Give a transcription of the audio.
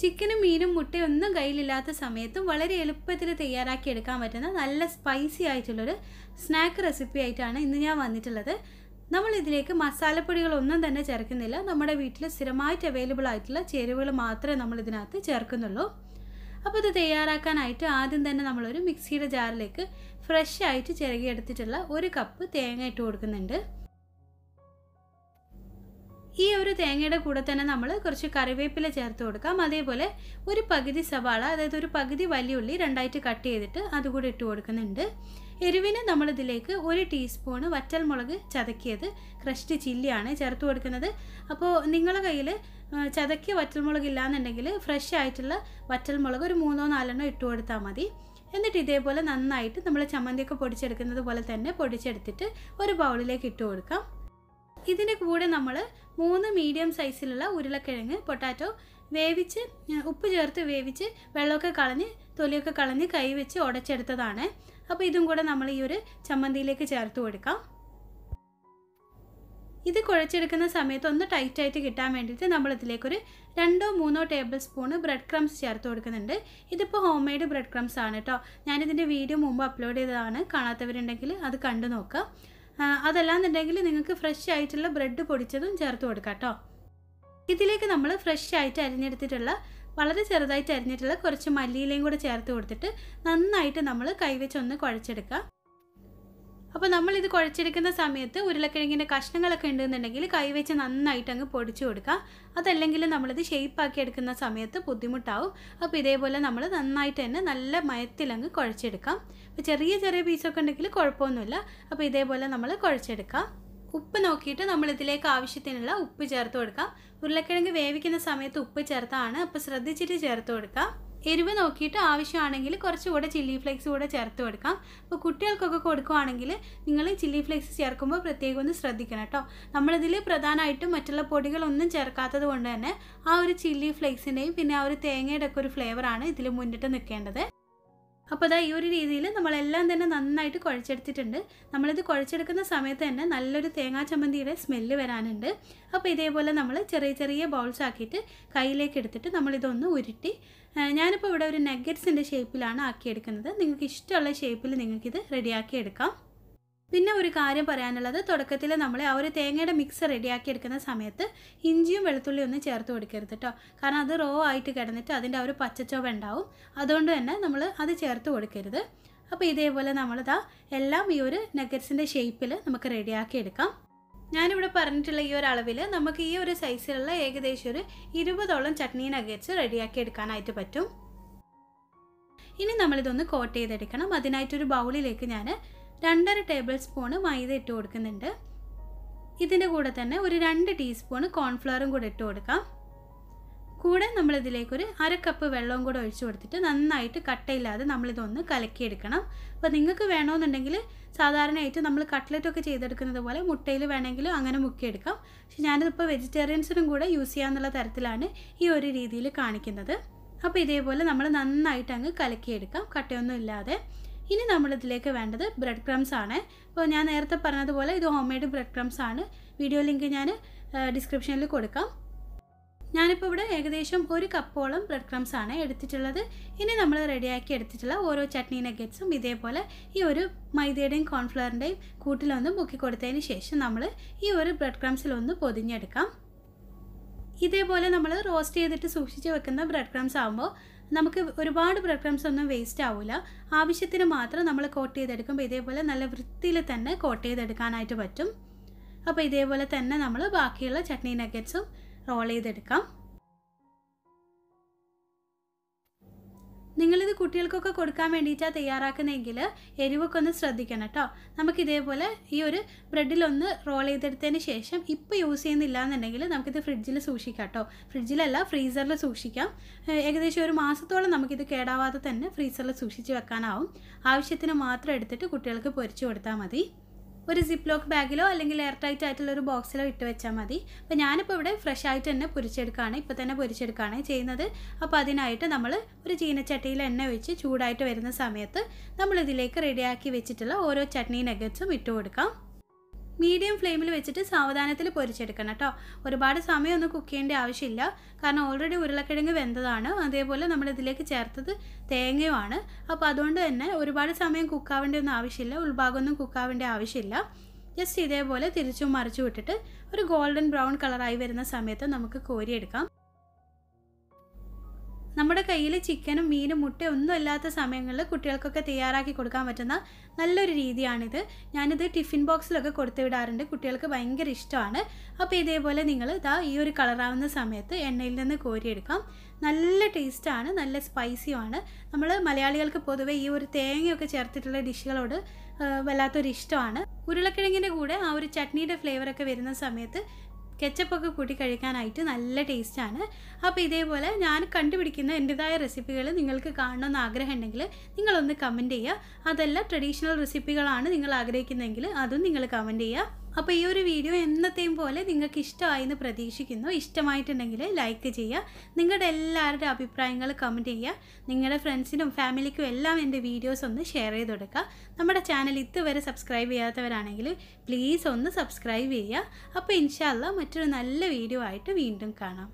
ചിക്കനും മീനും മുട്ടയും ഒന്നും കയ്യിലില്ലാത്ത സമയത്തും വളരെ എളുപ്പത്തിൽ തയ്യാറാക്കി എടുക്കാൻ പറ്റുന്ന നല്ല സ്പൈസി ആയിട്ടുള്ളൊരു സ്നാക്ക് റെസിപ്പി ആയിട്ടാണ് ഇന്ന് ഞാൻ വന്നിട്ടുള്ളത് നമ്മൾ ഇതിലേക്ക് മസാലപ്പൊടികളൊന്നും തന്നെ ചേർക്കുന്നില്ല നമ്മുടെ വീട്ടിൽ സ്ഥിരമായിട്ട് അവൈലബിൾ ആയിട്ടുള്ള ചേരുവകൾ മാത്രമേ നമ്മൾ ഇതിനകത്ത് ചേർക്കുന്നുള്ളൂ അപ്പോൾ ഇത് തയ്യാറാക്കാനായിട്ട് ആദ്യം തന്നെ നമ്മളൊരു മിക്സിയുടെ ജാറിലേക്ക് ഫ്രഷ് ആയിട്ട് ചിരകിയെടുത്തിട്ടുള്ള ഒരു കപ്പ് തേങ്ങ ഇട്ട് കൊടുക്കുന്നുണ്ട് ഈ ഒരു തേങ്ങയുടെ കൂടെ തന്നെ നമ്മൾ കുറച്ച് കറിവേപ്പില ചേർത്ത് കൊടുക്കാം അതേപോലെ ഒരു പകുതി സവാള അതായത് ഒരു പകുതി വലിയ ഉള്ളി രണ്ടായിട്ട് കട്ട് ചെയ്തിട്ട് അതുകൂടി ഇട്ട് കൊടുക്കുന്നുണ്ട് എരിവിന് നമ്മളിതിലേക്ക് ഒരു ടീസ്പൂണ് വറ്റൽമുളക് ചതക്കിയത് ക്രഷ്ഡ് ചില്ലിയാണ് ചേർത്ത് കൊടുക്കുന്നത് അപ്പോൾ നിങ്ങളുടെ കയ്യിൽ ചതക്കിയ വറ്റൽമുളക് ഇല്ലാന്നുണ്ടെങ്കിൽ ഫ്രഷ് ആയിട്ടുള്ള വറ്റൽമുളക് ഒരു മൂന്നോ നാലെണ്ണോ ഇട്ട് കൊടുത്താൽ മതി എന്നിട്ട് ഇതേപോലെ നന്നായിട്ട് നമ്മൾ ചമ്മന്തിയൊക്കെ പൊടിച്ചെടുക്കുന്നത് പോലെ തന്നെ പൊടിച്ചെടുത്തിട്ട് ഒരു ബൗളിലേക്ക് ഇട്ട് കൊടുക്കാം ഇതിൻ്റെ കൂടെ നമ്മൾ മൂന്ന് മീഡിയം സൈസിലുള്ള ഉരുളക്കിഴങ്ങ് പൊട്ടാറ്റോ വേവിച്ച് ഉപ്പ് ചേർത്ത് വേവിച്ച് വെള്ളമൊക്കെ കളഞ്ഞ് തൊലിയൊക്കെ കളഞ്ഞ് കൈ വെച്ച് ഉടച്ചെടുത്തതാണ് അപ്പോൾ ഇതും കൂടെ നമ്മൾ ഈ ഒരു ചമ്മന്തിയിലേക്ക് ചേർത്ത് കൊടുക്കാം ഇത് കുഴച്ചെടുക്കുന്ന സമയത്ത് ഒന്ന് ടൈറ്റായിട്ട് കിട്ടാൻ വേണ്ടിയിട്ട് നമ്മളിതിലേക്കൊരു രണ്ടോ മൂന്നോ ടേബിൾ സ്പൂൺ ബ്രെഡ് ക്രംസ് ചേർത്ത് കൊടുക്കുന്നുണ്ട് ഇതിപ്പോൾ ഹോം മെയ്ഡ് ബ്രെഡ് ക്രംസ് ആണ് കേട്ടോ ഞാനിതിൻ്റെ വീഡിയോ മുമ്പ് അപ്ലോഡ് ചെയ്തതാണ് കാണാത്തവരുണ്ടെങ്കിൽ അത് കണ്ടു നോക്കാം അതല്ലാന്നുണ്ടെങ്കിൽ നിങ്ങൾക്ക് ഫ്രഷ് ആയിട്ടുള്ള ബ്രെഡ് പൊടിച്ചതും ചേർത്ത് കൊടുക്കാം കേട്ടോ ഇതിലേക്ക് നമ്മൾ ഫ്രഷ് ആയിട്ട് അരിഞ്ഞെടുത്തിട്ടുള്ള വളരെ ചെറുതായിട്ട് അരിഞ്ഞിട്ടുള്ള കുറച്ച് മല്ലിയിലയും കൂടെ ചേർത്ത് കൊടുത്തിട്ട് നന്നായിട്ട് നമ്മൾ കൈവച്ചൊന്ന് കുഴച്ചെടുക്കാം അപ്പോൾ നമ്മളിത് കുഴച്ചെടുക്കുന്ന സമയത്ത് ഉരുളക്കിഴങ്ങിൻ്റെ കഷ്ണങ്ങളൊക്കെ ഉണ്ടെന്നുണ്ടെങ്കിൽ കൈവെച്ച് നന്നായിട്ട് അങ്ങ് പൊടിച്ചു കൊടുക്കുക അതല്ലെങ്കിൽ നമ്മളിത് ആക്കി എടുക്കുന്ന സമയത്ത് ബുദ്ധിമുട്ടാവും അപ്പോൾ ഇതേപോലെ നമ്മൾ നന്നായിട്ട് തന്നെ നല്ല മയത്തിലങ്ങ് കുഴച്ചെടുക്കാം അപ്പോൾ ചെറിയ ചെറിയ പീസൊക്കെ ഉണ്ടെങ്കിൽ കുഴപ്പമൊന്നുമില്ല അപ്പോൾ ഇതേപോലെ നമ്മൾ കുഴച്ചെടുക്കാം ഉപ്പ് നോക്കിയിട്ട് നമ്മൾ ഇതിലേക്ക് ആവശ്യത്തിനുള്ള ഉപ്പ് ചേർത്ത് കൊടുക്കാം ഉരുളക്കിഴങ്ങ് വേവിക്കുന്ന സമയത്ത് ഉപ്പ് ചേർത്താണ് അപ്പോൾ ശ്രദ്ധിച്ചിട്ട് ചേർത്ത് കൊടുക്കാം എരിവ് നോക്കിയിട്ട് ആവശ്യമാണെങ്കിൽ കുറച്ചുകൂടെ ചില്ലി ഫ്ലേക്സ് കൂടെ ചേർത്ത് കൊടുക്കാം അപ്പോൾ കുട്ടികൾക്കൊക്കെ കൊടുക്കുവാണെങ്കിൽ നിങ്ങൾ ചില്ലി ഫ്ലേക്സ് ചേർക്കുമ്പോൾ പ്രത്യേകം ഒന്ന് ശ്രദ്ധിക്കണം കേട്ടോ നമ്മളിതിൽ പ്രധാനമായിട്ടും മറ്റുള്ള പൊടികളൊന്നും ചേർക്കാത്തത് കൊണ്ട് തന്നെ ആ ഒരു ചില്ലി ഫ്ലേക്സിൻ്റെയും പിന്നെ ആ ഒരു തേങ്ങയുടെ ഒക്കെ ഒരു ഫ്ലേവറാണ് ഇതിൽ മുന്നിട്ട് നിൽക്കേണ്ടത് അപ്പോൾ അതാ ഈ ഒരു രീതിയിൽ നമ്മളെല്ലാം തന്നെ നന്നായിട്ട് കുഴച്ചെടുത്തിട്ടുണ്ട് നമ്മളിത് കുഴച്ചെടുക്കുന്ന സമയത്ത് തന്നെ നല്ലൊരു തേങ്ങാ ചമ്മന്തിയുടെ സ്മെല്ല് വരാനുണ്ട് അപ്പോൾ ഇതേപോലെ നമ്മൾ ചെറിയ ചെറിയ ബൗൾസ് ആക്കിയിട്ട് കയ്യിലേക്ക് എടുത്തിട്ട് നമ്മളിതൊന്ന് ഉരുട്ടി ഞാനിപ്പോൾ ഇവിടെ ഒരു നെഗറ്റ്സിൻ്റെ ഷേപ്പിലാണ് ആക്കിയെടുക്കുന്നത് നിങ്ങൾക്ക് ഇഷ്ടമുള്ള ഷേപ്പിൽ നിങ്ങൾക്കിത് റെഡിയാക്കി എടുക്കാം പിന്നെ ഒരു കാര്യം പറയാനുള്ളത് തുടക്കത്തിൽ നമ്മൾ ആ ഒരു തേങ്ങയുടെ മിക്സ് റെഡിയാക്കി എടുക്കുന്ന സമയത്ത് ഇഞ്ചിയും വെളുത്തുള്ളിയും ഒന്ന് ചേർത്ത് കൊടുക്കരുത് കേട്ടോ കാരണം അത് റോ ആയിട്ട് കിടന്നിട്ട് അതിൻ്റെ ആ ഒരു പച്ചച്ചോവ ഉണ്ടാവും അതുകൊണ്ട് തന്നെ നമ്മൾ അത് ചേർത്ത് കൊടുക്കരുത് അപ്പോൾ ഇതേപോലെ നമ്മളിതാ എല്ലാം ഈ ഒരു നഗറ്റ്സിൻ്റെ ഷേപ്പിൽ നമുക്ക് റെഡിയാക്കി എടുക്കാം ഞാനിവിടെ പറഞ്ഞിട്ടുള്ള ഈ ഒരു അളവിൽ നമുക്ക് ഈ ഒരു സൈസിലുള്ള ഏകദേശം ഒരു ഇരുപതോളം ചട്നി നഗറ്റ്സ് റെഡിയാക്കി എടുക്കാനായിട്ട് പറ്റും ഇനി നമ്മളിതൊന്ന് കോട്ട് ചെയ്തെടുക്കണം അതിനായിട്ടൊരു ബൗളിലേക്ക് ഞാൻ രണ്ടര ടേബിൾ സ്പൂണ് മൈദ ഇട്ട് കൊടുക്കുന്നുണ്ട് ഇതിൻ്റെ കൂടെ തന്നെ ഒരു രണ്ട് ടീസ്പൂണ് കോൺഫ്ലവറും കൂടെ ഇട്ട് കൊടുക്കാം കൂടെ നമ്മളിതിലേക്കൊരു അര കപ്പ് വെള്ളവും കൂടെ ഒഴിച്ചു കൊടുത്തിട്ട് നന്നായിട്ട് കട്ടയില്ലാതെ നമ്മളിതൊന്ന് കലക്കിയെടുക്കണം അപ്പോൾ നിങ്ങൾക്ക് വേണമെന്നുണ്ടെങ്കിൽ സാധാരണയായിട്ട് നമ്മൾ കട്ട്ലറ്റൊക്കെ ചെയ്തെടുക്കുന്നത് പോലെ മുട്ടയിൽ വേണമെങ്കിലും അങ്ങനെ മുക്കിയെടുക്കാം പക്ഷെ ഞാനിതിപ്പോൾ വെജിറ്റേറിയൻസിനും കൂടെ യൂസ് ചെയ്യാമെന്നുള്ള തരത്തിലാണ് ഈ ഒരു രീതിയിൽ കാണിക്കുന്നത് അപ്പോൾ ഇതേപോലെ നമ്മൾ നന്നായിട്ട് അങ്ങ് കലക്കിയെടുക്കാം കട്ടയൊന്നും ഇല്ലാതെ ഇനി നമ്മളിതിലേക്ക് വേണ്ടത് ബ്രെഡ് ക്രംസ് ആണ് അപ്പോൾ ഞാൻ നേരത്തെ പറഞ്ഞതുപോലെ ഇത് ഹോം മെയ്ഡ് ബ്രെഡ് ക്രംസ് ആണ് വീഡിയോ ലിങ്ക് ഞാൻ ഡിസ്ക്രിപ്ഷനിൽ കൊടുക്കാം ഞാനിപ്പോൾ ഇവിടെ ഏകദേശം ഒരു കപ്പോളം ബ്രെഡ് ക്രംസ് ആണ് എടുത്തിട്ടുള്ളത് ഇനി നമ്മൾ റെഡിയാക്കി എടുത്തിട്ടുള്ള ഓരോ ചട്നി നഗറ്റ്സും ഇതേപോലെ ഈ ഒരു മൈദയുടെയും കോൺഫ്ലവറിൻ്റെയും കൂട്ടിലൊന്ന് മുക്കി കൊടുത്തതിന് ശേഷം നമ്മൾ ഈ ഒരു ബ്രെഡ് ക്രംസിലൊന്ന് പൊതിഞ്ഞെടുക്കാം ഇതേപോലെ നമ്മൾ റോസ്റ്റ് ചെയ്തിട്ട് സൂക്ഷിച്ച് വെക്കുന്ന ബ്രെഡ് ക്രംസ് ആകുമ്പോൾ നമുക്ക് ഒരുപാട് ബ്രെഡ് ഒന്നും വേസ്റ്റ് ആവില്ല ആവശ്യത്തിന് മാത്രം നമ്മൾ കോട്ട് ചെയ്തെടുക്കുമ്പോൾ ഇതേപോലെ നല്ല വൃത്തിയിൽ തന്നെ കോട്ട് ചെയ്തെടുക്കാനായിട്ട് പറ്റും അപ്പോൾ ഇതേപോലെ തന്നെ നമ്മൾ ബാക്കിയുള്ള ചട്നി നഗറ്റ്സും റോൾ ചെയ്തെടുക്കാം നിങ്ങളിത് കുട്ടികൾക്കൊക്കെ കൊടുക്കാൻ വേണ്ടിയിട്ടാണ് തയ്യാറാക്കുന്നതെങ്കിൽ എരിവൊക്കെ ഒന്ന് ശ്രദ്ധിക്കണം കേട്ടോ നമുക്കിതേപോലെ ഈ ഒരു ബ്രെഡിലൊന്ന് റോൾ ചെയ്തെടുത്തതിന് ശേഷം ഇപ്പോൾ യൂസ് ചെയ്യുന്നില്ല എന്നുണ്ടെങ്കിൽ നമുക്കിത് ഫ്രിഡ്ജിൽ സൂക്ഷിക്കാം കേട്ടോ ഫ്രിഡ്ജിലല്ല ഫ്രീസറിൽ സൂക്ഷിക്കാം ഏകദേശം ഒരു മാസത്തോളം നമുക്കിത് കേടാവാതെ തന്നെ ഫ്രീസറിൽ സൂക്ഷിച്ച് വെക്കാനാവും ആവശ്യത്തിന് മാത്രം എടുത്തിട്ട് കുട്ടികൾക്ക് പൊരിച്ചു കൊടുത്താൽ മതി ഒരു സിപ്ലോക്ക് ബാഗിലോ അല്ലെങ്കിൽ എയർ ടൈറ്റ് ആയിട്ടുള്ള ഒരു ബോക്സിലോ ഇട്ട് വെച്ചാൽ മതി അപ്പോൾ ഞാനിപ്പോൾ ഇവിടെ ഫ്രഷ് ആയിട്ട് തന്നെ പൊരിച്ചെടുക്കുകയാണ് ഇപ്പോൾ തന്നെ പൊരിച്ചെടുക്കുകയാണ് ചെയ്യുന്നത് അപ്പോൾ അതിനായിട്ട് നമ്മൾ ഒരു ചീനച്ചട്ടിയിൽ എണ്ണ ഒഴിച്ച് ചൂടായിട്ട് വരുന്ന സമയത്ത് നമ്മളിതിലേക്ക് റെഡിയാക്കി വെച്ചിട്ടുള്ള ഓരോ ചട്നി നഗറ്റ്സും ഇട്ട് കൊടുക്കാം മീഡിയം ഫ്ലെയിമിൽ വെച്ചിട്ട് സാവധാനത്തിൽ പൊരിച്ചെടുക്കണം കേട്ടോ ഒരുപാട് സമയമൊന്നും കുക്ക് ചെയ്യേണ്ട ആവശ്യമില്ല കാരണം ഓൾറെഡി ഉരുളക്കിഴങ്ങ് വെന്തതാണ് അതേപോലെ നമ്മൾ ഇതിലേക്ക് ചേർത്തത് തേങ്ങയുമാണ് അപ്പോൾ അതുകൊണ്ട് തന്നെ ഒരുപാട് സമയം കുക്കാവേണ്ട ഒന്നും ആവശ്യമില്ല ഉൾഭാഗമൊന്നും കുക്കാവേണ്ട ആവശ്യമില്ല ജസ്റ്റ് ഇതേപോലെ തിരിച്ചും മറിച്ചു വിട്ടിട്ട് ഒരു ഗോൾഡൻ ബ്രൗൺ കളറായി വരുന്ന സമയത്ത് നമുക്ക് കോരിയെടുക്കാം നമ്മുടെ കയ്യിൽ ചിക്കനും മീനും മുട്ടയും ഒന്നും ഇല്ലാത്ത സമയങ്ങളിൽ കുട്ടികൾക്കൊക്കെ തയ്യാറാക്കി കൊടുക്കാൻ പറ്റുന്ന നല്ലൊരു രീതിയാണിത് ഞാനിത് ടിഫിൻ ബോക്സിലൊക്കെ കൊടുത്തു വിടാറുണ്ട് കുട്ടികൾക്ക് ഭയങ്കര ഇഷ്ടമാണ് അപ്പോൾ ഇതേപോലെ നിങ്ങൾ ഇതാ ഈ ഒരു കളറാവുന്ന സമയത്ത് എണ്ണയിൽ നിന്ന് കോരിയെടുക്കാം നല്ല ടേസ്റ്റാണ് നല്ല സ്പൈസിയുമാണ് നമ്മൾ മലയാളികൾക്ക് പൊതുവേ ഈ ഒരു തേങ്ങയൊക്കെ ചേർത്തിട്ടുള്ള ഡിഷുകളോട് വല്ലാത്തൊരു ഇഷ്ടമാണ് ഉരുളക്കിഴങ്ങിൻ്റെ കൂടെ ആ ഒരു ചട്നിയുടെ ഫ്ലേവറൊക്കെ വരുന്ന സമയത്ത് കെച്ചപ്പൊക്കെ കൂട്ടി കഴിക്കാനായിട്ട് നല്ല ടേസ്റ്റാണ് അപ്പോൾ ഇതേപോലെ ഞാൻ കണ്ടുപിടിക്കുന്ന എൻ്റെതായ റെസിപ്പികൾ നിങ്ങൾക്ക് കാണണമെന്ന് ആഗ്രഹം ഉണ്ടെങ്കിൽ നിങ്ങളൊന്ന് കമൻറ്റ് ചെയ്യുക അതെല്ലാം ട്രഡീഷണൽ റെസിപ്പികളാണ് നിങ്ങൾ ആഗ്രഹിക്കുന്നതെങ്കിൽ അതും നിങ്ങൾ കമൻറ്റ് ചെയ്യുക അപ്പോൾ ഈ ഒരു വീഡിയോ എന്നത്തെയും പോലെ നിങ്ങൾക്ക് ഇഷ്ടമായി എന്ന് പ്രതീക്ഷിക്കുന്നു ഇഷ്ടമായിട്ടുണ്ടെങ്കിൽ ലൈക്ക് ചെയ്യുക നിങ്ങളുടെ എല്ലാവരുടെ അഭിപ്രായങ്ങൾ കമൻറ്റ് ചെയ്യുക നിങ്ങളുടെ ഫ്രണ്ട്സിനും ഫാമിലിക്കും എല്ലാം എൻ്റെ വീഡിയോസ് ഒന്ന് ഷെയർ ചെയ്ത് കൊടുക്കുക നമ്മുടെ ചാനൽ ഇതുവരെ സബ്സ്ക്രൈബ് ചെയ്യാത്തവരാണെങ്കിൽ പ്ലീസ് ഒന്ന് സബ്സ്ക്രൈബ് ചെയ്യുക അപ്പോൾ ഇൻഷാല്ല മറ്റൊരു നല്ല വീഡിയോ ആയിട്ട് വീണ്ടും കാണാം